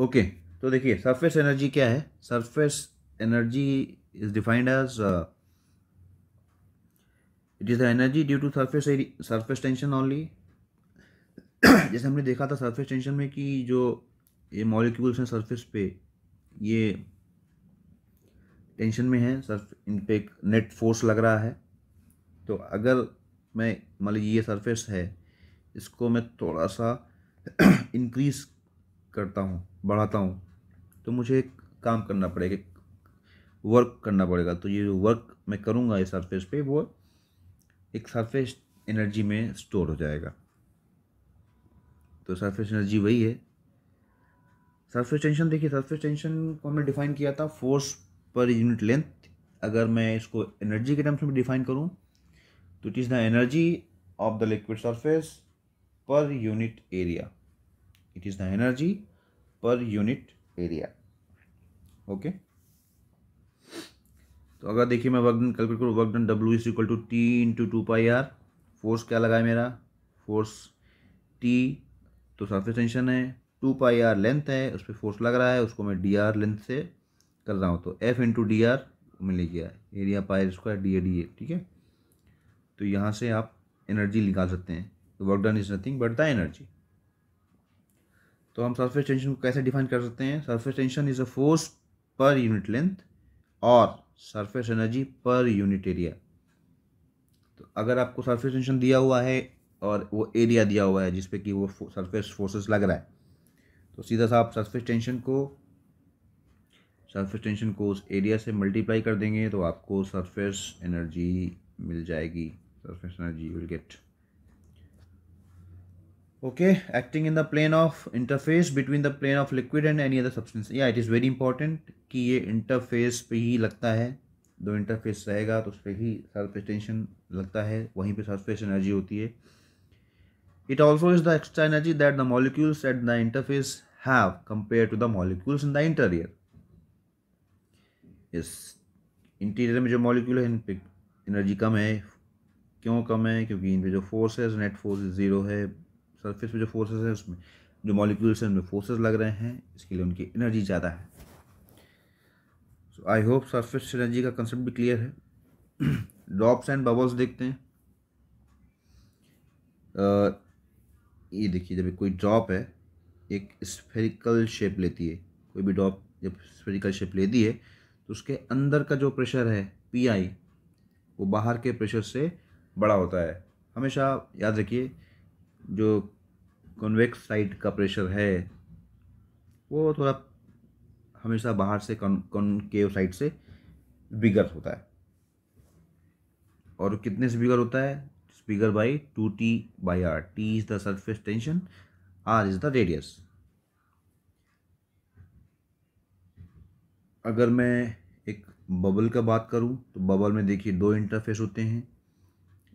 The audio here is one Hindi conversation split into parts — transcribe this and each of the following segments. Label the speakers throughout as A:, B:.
A: ओके तो देखिए सरफेस एनर्जी क्या है surface energy is defined as it is the energy due to surface surface tension only जैसे हमने देखा था सरफेस टेंशन में कि जो ये मॉलिक्यूल्स हैं सरफेस पे ये टेंशन में है सरफ इन पे एक नेट फोर्स लग रहा है तो अगर मैं मान लीजिए ये सरफेस है इसको मैं थोड़ा सा इंक्रीज करता हूँ बढ़ाता हूँ तो मुझे एक काम करना पड़ेगा वर्क करना पड़ेगा तो ये जो वर्क मैं करूँगा इस सरफेस पे वो एक सरफेस एनर्जी में स्टोर हो जाएगा तो सरफेस एनर्जी वही है सरफेस टेंशन देखिए सरफेस टेंशन को हमने डिफाइन किया था फोर्स पर यूनिट लेंथ अगर मैं इसको एनर्जी के टर्म्स में डिफाइन करूँ तो it is the energy of the liquid surface per unit area it is the energy per unit area okay तो अगर देखिए मैं वर्कडन कैलकुलेट करूँ work done W is equal to T into two pi R force क्या लगा तो है मेरा फोर्स टी तो सरफेस टेंशन है टू पाई आर लेंथ है उस पर फोर्स लग रहा है उसको मैं डी आर लेंथ से कर रहा हूँ तो एफ इंटू डी आर मिल गया area pi square D A D A ठीक है तो यहाँ से आप एनर्जी निकाल सकते हैं work done is nothing but the energy तो हम सरफेस टेंशन को कैसे डिफाइन कर सकते हैं surface tension is a force per unit length और surface energy per unit area तो अगर आपको सरफेस टेंशन दिया हुआ है और वो एरिया दिया हुआ है जिसपे कि वो सरफेस फोर्सेस लग रहा है तो सीधा सा आप सरफेस टेंशन को सरफेस टेंशन को उस एरिया से मल्टीप्लाई कर देंगे तो आपको सरफेस एनर्जी मिल जाएगी surface energy will get okay acting in the plane of interface between the plane of liquid and any other substance yeah it is very important कि ये interface पे ही लगता है दो interface रहेगा तो उस पर ही surface tension लगता है वहीं पे surface energy होती है it also is the extra energy that the molecules at the interface have compared to the molecules in the interior yes interior में जो मॉलिक्यूल है इन पे एनर्जी कम है क्यों कम है क्योंकि इन पे जो फोर्स है नेट फोर्स ज़ीरो है सरफेस पे जो फोर्सेस हैं उसमें जो मॉलिक्यूल्स हैं उनमें फोर्सेस लग रहे हैं इसके लिए उनकी एनर्जी ज़्यादा है so I hope surface energy का कंसेप्ट भी क्लियर है ड्रॉप्स एंड बबल्स देखते हैं ये देखिए जब कोई ड्रॉप है एक स्फेरिकल शेप लेती है कोई भी ड्रॉप जब स्फेरिकल शेप लेती है तो उसके अंदर का जो प्रेशर है पी आई वो बाहर के प्रेशर से बड़ा होता है हमेशा याद रखिए जो कॉन्वेक्स साइड का प्रेशर है वो थोड़ा हमेशा बाहर से कॉनकेव साइड से बिगर होता है और कितने से बिगर होता है bigger by two T by R T is the surface tension R is the radius अगर मैं एक बबल का बात करूं तो बबल में देखिए दो इंटरफेस होते हैं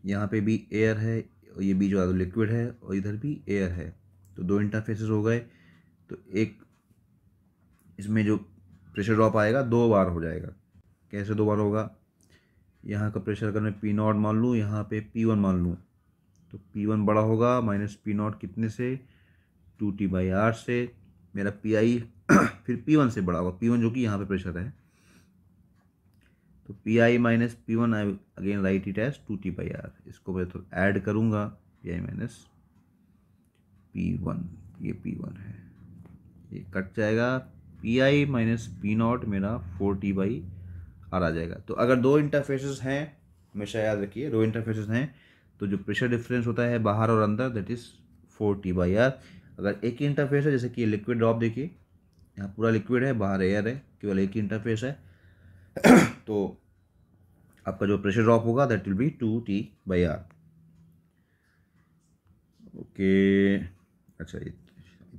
A: यहाँ पे भी एयर है और ये बीच वाला लिक्विड है और इधर भी एयर है तो दो इंटरफेसेस हो गए तो एक इसमें जो प्रेशर ड्रॉप आएगा दो बार हो जाएगा कैसे दो बार होगा यहाँ का प्रेशर अगर मैं पी नॉट मान लूँ यहाँ पे पी वन मान लूँ तो पी वन बड़ा होगा माइनस पी नॉट कितने से टू टी बाई आर से मेरा पी आई फिर पी वन से बड़ा होगा पी वन जो कि यहाँ पे प्रेशर है तो P I minus P one I again write it as two T by R इसको मैं तो ऐड करूँगा P I minus P one ये पी वन है ये कट जाएगा P I minus P naught मेरा फोर टी बाई आर आ जाएगा तो अगर दो इंटरफेसेस हैं हमेशा याद रखिए दो इंटरफेसेस हैं तो जो प्रेशर डिफरेंस होता है बाहर और अंदर that is four T by R अगर एक ही इंटरफेस है जैसे कि ये लिक्विड ड्रॉप देखिए यहाँ पूरा लिक्विड है बाहर एयर है केवल एक ही इंटरफेस है तो आपका जो प्रेशर ड्रॉप होगा that will be two T by R okay अच्छा I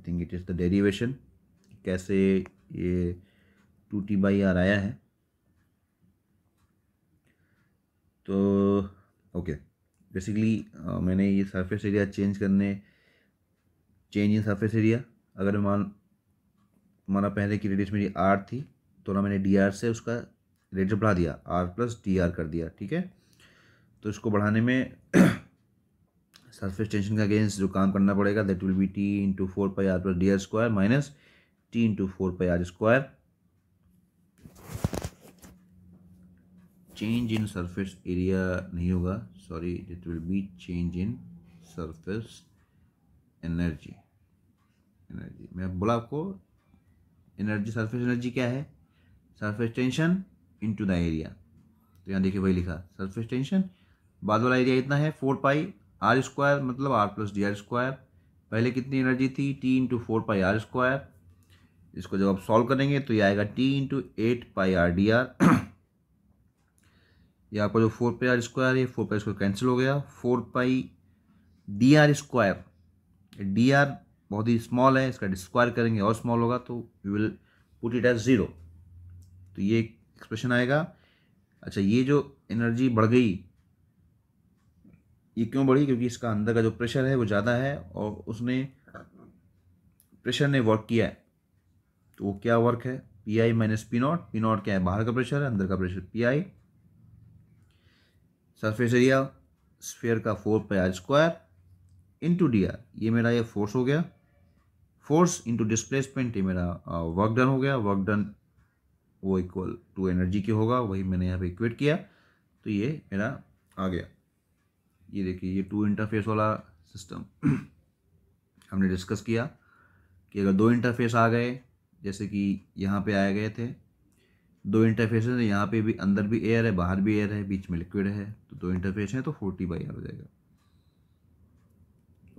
A: think it is the derivation कैसे ये टू टी बाई आर आया है तो ओके बेसिकली मैंने ये सरफेस एरिया चेंज करने चेंज इन सरफेस एरिया अगर मान माना पहले की रेडियस मेरी आर थी तो ना मैंने डी आर से उसका रेट बढ़ा दिया आर प्लस टी आर कर दिया ठीक है तो इसको बढ़ाने में सरफेस टेंशन का अगेंस्ट जो काम करना पड़ेगा that will be T into four pi R plus D R square minus T into four pi R square change in surface area नहीं होगा sorry that will be change in surface energy energy मैं बोला आपको एनर्जी सरफेस एनर्जी क्या है surface tension into the area तो यहाँ देखिए वही लिखा सरफेस टेंशन बाद वाला एरिया इतना है फोर पाई आर स्क्वायर मतलब R plus D R square पहले कितनी एनर्जी थी T into four pi R square इसको जब आप सॉल्व करेंगे तो ये आएगा T into eight pi R D R ये आपका जो फोर पाई आर स्क्वायर है फोर पाई स्क्वायर कैंसिल हो गया four pi D R square D R बहुत ही स्मॉल है इसका स्क्वायर करेंगे और स्मॉल होगा तो you will put it as zero तो ये एक्सप्रेशन आएगा अच्छा ये जो एनर्जी बढ़ गई ये क्यों बढ़ी क्योंकि इसका अंदर का जो प्रेशर है वो ज़्यादा है और उसने प्रेशर ने वर्क किया है तो वो क्या वर्क है P I minus P naught P naught क्या है बाहर का प्रेशर है अंदर का pressure P I surface area sphere का four pi R square into D R ये मेरा ये फोर्स हो गया फोर्स इंटू डिस्प्लेसमेंट ये मेरा वर्क uh, डन हो गया वर्क डन वो इक्वल टू एनर्जी के होगा वही मैंने यहाँ पे इक्वेट किया तो ये मेरा आ गया ये देखिए ये टू इंटरफेस वाला सिस्टम हमने डिस्कस किया कि अगर दो इंटरफेस आ गए जैसे कि यहाँ पे आए गए थे दो इंटरफेस हैं तो यहाँ पे भी अंदर भी एयर है बाहर भी एयर है बीच में लिक्विड है तो दो इंटरफेस हैं तो फोर्टी बाई आर हो जाएगा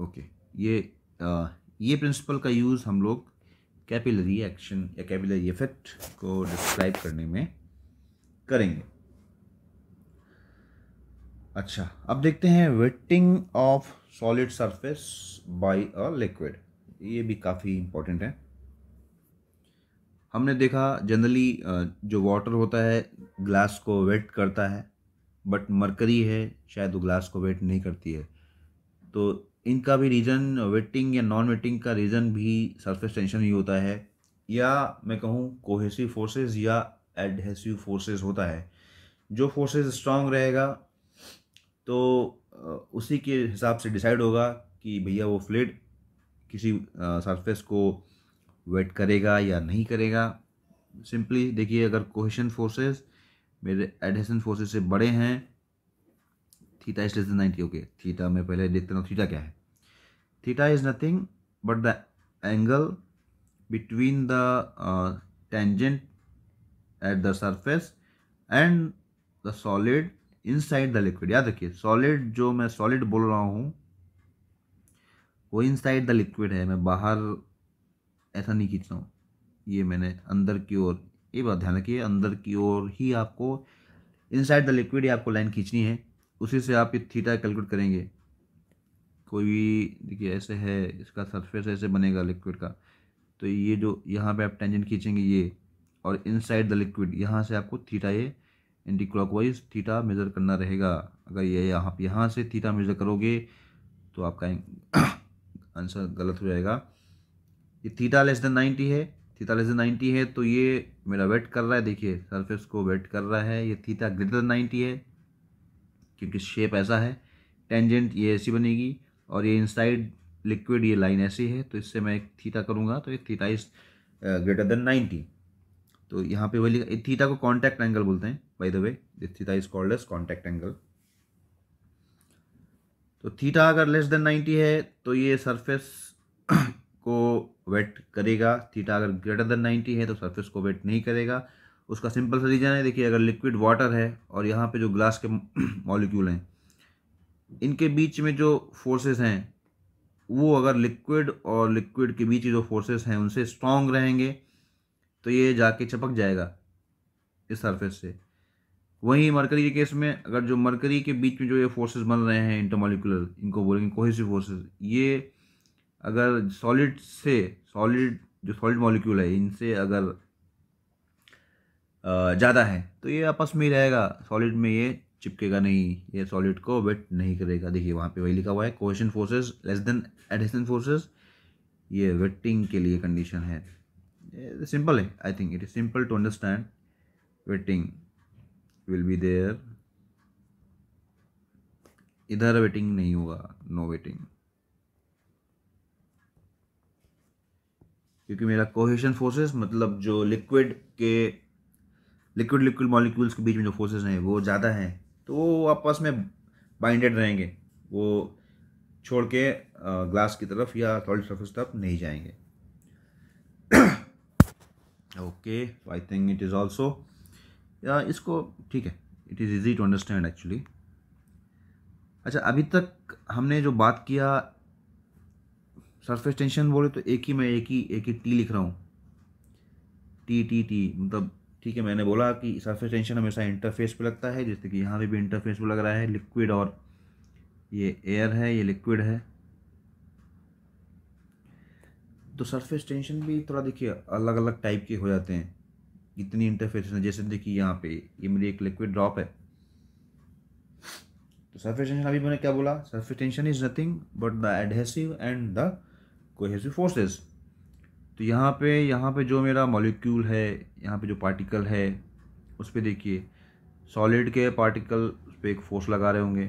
A: ओके ये आ, ये प्रिंसिपल का यूज़ हम लोग कैपिलरी एक्शन या कैपिलरी इफेक्ट को डिस्क्राइब करने में करेंगे अच्छा अब देखते हैं wetting of solid surface by a liquid ये भी काफ़ी इम्पोर्टेंट है हमने देखा जनरली जो वाटर होता है ग्लास को वेट करता है बट मरकरी है शायद वो ग्लास को वेट नहीं करती है तो इनका भी रीज़न वेटिंग या नॉन वेटिंग का रीज़न भी सरफेस टेंशन ही होता है या मैं कहूँ कोहेसिव फोर्सेस या एडहेसिव फोर्सेस होता है जो फोर्सेस स्ट्रांग रहेगा तो उसी के हिसाब से डिसाइड होगा कि भैया वो फ्लेड किसी सरफेस को वेट करेगा या नहीं करेगा सिंपली देखिए अगर कोहेशन फोर्सेस मेरे एडहेसन फोर्सेस से बड़े हैं theta is less than ninety okay theta मैं पहले देखता हूँ थीटा क्या है theta is nothing but the angle between the uh, tangent at the surface and the solid inside the liquid याद रखिए सॉलिड जो मैं सॉलिड बोल रहा हूँ वो इनसाइड द लिक्विड है मैं बाहर ऐसा नहीं खींच रहा हूँ ये मैंने अंदर की ओर ये बात ध्यान रखिए अंदर की ओर ही आपको इनसाइड द लिक्विड ही आपको लाइन खींचनी है उसी से आप ये थीटा कैलकुलेट करेंगे कोई भी देखिए ऐसे है इसका सरफेस ऐसे बनेगा लिक्विड का तो ये जो यहाँ पे आप टेंजेंट खींचेंगे ये और इनसाइड द लिक्विड यहाँ से आपको थीटा ये एंटी क्लॉकवाइज थीटा मेज़र करना रहेगा अगर ये यहाँ आप यहाँ से थीटा मेज़र करोगे तो आपका आंसर गलत हो जाएगा ये थीटा लेस देन नाइन्टी है थीटा लेस देन नाइन्टी है तो ये मेरा वेट कर रहा है देखिए सरफेस को वेट कर रहा है ये थीटा ग्रेटर देन नाइन्टी है क्योंकि शेप ऐसा है टेंजेंट ये ऐसी बनेगी और ये इनसाइड लिक्विड ये लाइन ऐसी है तो इससे मैं एक थीटा करूँगा तो ये theta is greater than ninety तो यहाँ पे वही थीटा को कॉन्टैक्ट एंगल बोलते हैं by the way theta is called as contact angle तो थीटा अगर लेस देन नाइन्टी है तो ये सरफेस को वेट करेगा थीटा अगर ग्रेटर देन नाइन्टी है तो सरफेस को वेट नहीं करेगा उसका सिंपल सा रीजन है देखिए अगर लिक्विड वाटर है और यहाँ पे जो ग्लास के मॉलिक्यूल हैं इनके बीच में जो फोर्सेस हैं वो अगर लिक्विड और लिक्विड के बीच जो फोर्सेस हैं उनसे स्ट्रांग रहेंगे तो ये जाके चपक जाएगा इस सरफेस से वहीं मरकरी के केस में अगर जो मरकरी के बीच में जो ये फोर्सेस बन रहे हैं इंटरमोलिकुलर इनको बोलेंगे कोहेसिव फोर्सेस ये अगर सॉलिड से सॉलिड जो सॉलिड मॉलिक्यूल है इनसे अगर ज़्यादा है तो ये आपस में ही रहेगा सॉलिड में ये चिपकेगा नहीं ये सॉलिड को वेट नहीं करेगा देखिए वहाँ पे वही लिखा हुआ है cohesion forces less than adhesion forces ये वेटिंग के लिए कंडीशन है सिंपल है I think it is simple to understand wetting will be there इधर वेटिंग नहीं होगा नो वेटिंग क्योंकि मेरा कोहेशन फोर्सेस मतलब जो लिक्विड के लिक्विड लिक्विड मॉलिक्यूल्स के बीच में जो फोर्सेस हैं वो ज़्यादा हैं तो वो आपस में बाइंडेड रहेंगे वो छोड़ के ग्लास की तरफ या सॉलिड सरफेस तरफ नहीं जाएंगे okay I think it is also इसको ठीक है it is easy to understand actually अच्छा अभी तक हमने जो बात किया सरफेस टेंशन बोले तो एक ही मैं एक ही एक ही टी लिख रहा हूँ टी टी टी मतलब ठीक है मैंने बोला कि सरफेस टेंशन हमेशा इंटरफेस पे लगता है जैसे कि यहाँ पे भी इंटरफेस पे लग रहा है लिक्विड और ये एयर है ये लिक्विड है तो सरफेस टेंशन भी थोड़ा देखिए अलग अलग टाइप के हो जाते हैं इतनी इंटरफेस जैसे देखिए यहाँ पे ये मेरी एक लिक्विड ड्रॉप है तो सरफेस टेंशन अभी मैंने क्या बोला surface tension is nothing but the adhesive and the cohesive forces तो यहाँ पे यहाँ पे जो मेरा मॉलिक्यूल है यहाँ पे जो पार्टिकल है उस पर देखिए सॉलिड के पार्टिकल उस पर एक फोर्स लगा रहे होंगे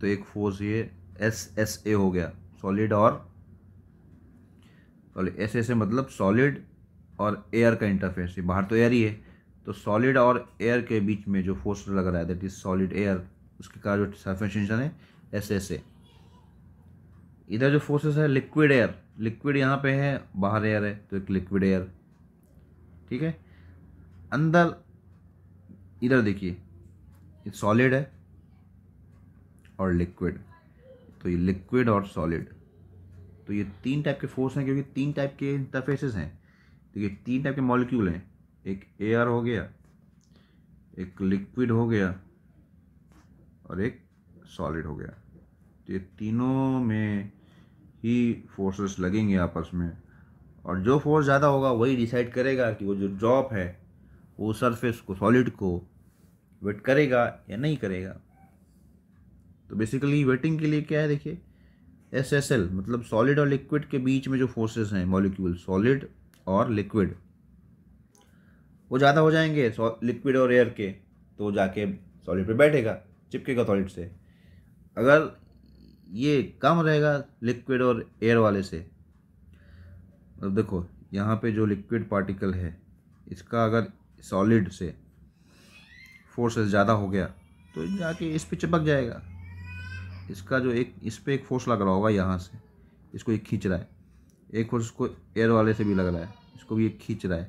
A: तो एक फोर्स ये एस एस ए हो गया सॉलिड और सॉरी एस एस ए मतलब सॉलिड और एयर का इंटरफेस ये बाहर तो एयर ही है तो सॉलिड और एयर के बीच में जो फोर्स लग रहा है दैट इज सॉलिड एयर उसके कारण जो सरफेस टेंशन है एस एस ए इधर जो फोर्सेस है लिक्विड एयर लिक्विड यहाँ पे है बाहर एयर है तो एक लिक्विड एयर ठीक है अंदर इधर देखिए सॉलिड है और लिक्विड तो ये लिक्विड और सॉलिड तो ये तीन टाइप के फोर्स हैं क्योंकि तीन टाइप के इंटरफेसेस हैं तो ये तीन टाइप के मॉलिक्यूल हैं एक एयर हो गया एक लिक्विड हो गया और एक सॉलिड हो गया तो ये तीनों में ही फोर्सेस लगेंगे आपस में और जो फोर्स ज़्यादा होगा वही डिसाइड करेगा कि वो जो जॉब है वो सरफेस को सॉलिड को वेट करेगा या नहीं करेगा तो बेसिकली वेटिंग के लिए क्या है देखिए एस एस एल मतलब सॉलिड और लिक्विड के बीच में जो फोर्सेस हैं मॉलिक्यूल सॉलिड और लिक्विड वो ज़्यादा हो जाएंगे लिक्विड और एयर के तो जाके सॉलिड पे बैठेगा चिपकेगा सॉलिड से अगर ये कम रहेगा लिक्विड और एयर वाले से अब देखो यहाँ पे जो लिक्विड पार्टिकल है इसका अगर सॉलिड से फोर्सेस ज़्यादा हो गया तो जाके इस पे चिपक जाएगा इसका जो एक इस पर एक फोर्स लग रहा होगा यहाँ से इसको ये खींच रहा है एक फोर्स इसको एयर वाले से भी लग रहा है इसको भी ये खींच रहा है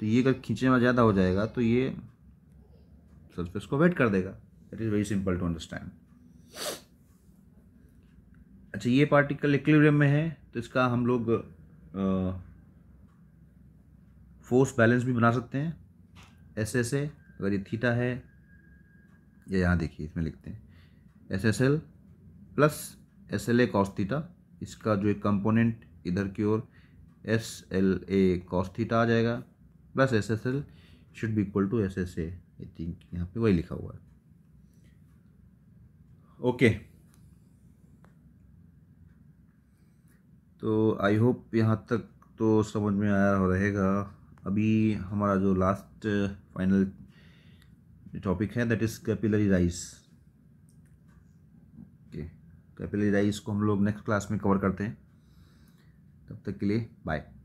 A: तो ये अगर खींचने में ज़्यादा हो जाएगा तो ये सरफेस को वेट कर देगा that is very simple to understand अच्छा ये पार्टिकल इक्विलिब्रियम में है तो इसका हम लोग फोर्स बैलेंस भी बना सकते हैं एस एस ए अगर ये थीटा है या यहाँ देखिए इसमें लिखते हैं S S L plus S L A cos theta इसका जो एक कंपोनेंट इधर की ओर S L A cos theta आ जाएगा plus S S L should be equal to S S A I think यहाँ पे वही लिखा हुआ है ओके okay. तो आई होप यहाँ तक तो समझ में आया रहेगा अभी हमारा जो लास्ट फाइनल टॉपिक है that is capillary rise okay capillary rise को हम लोग नेक्स्ट क्लास में कवर करते हैं तब तक के लिए बाय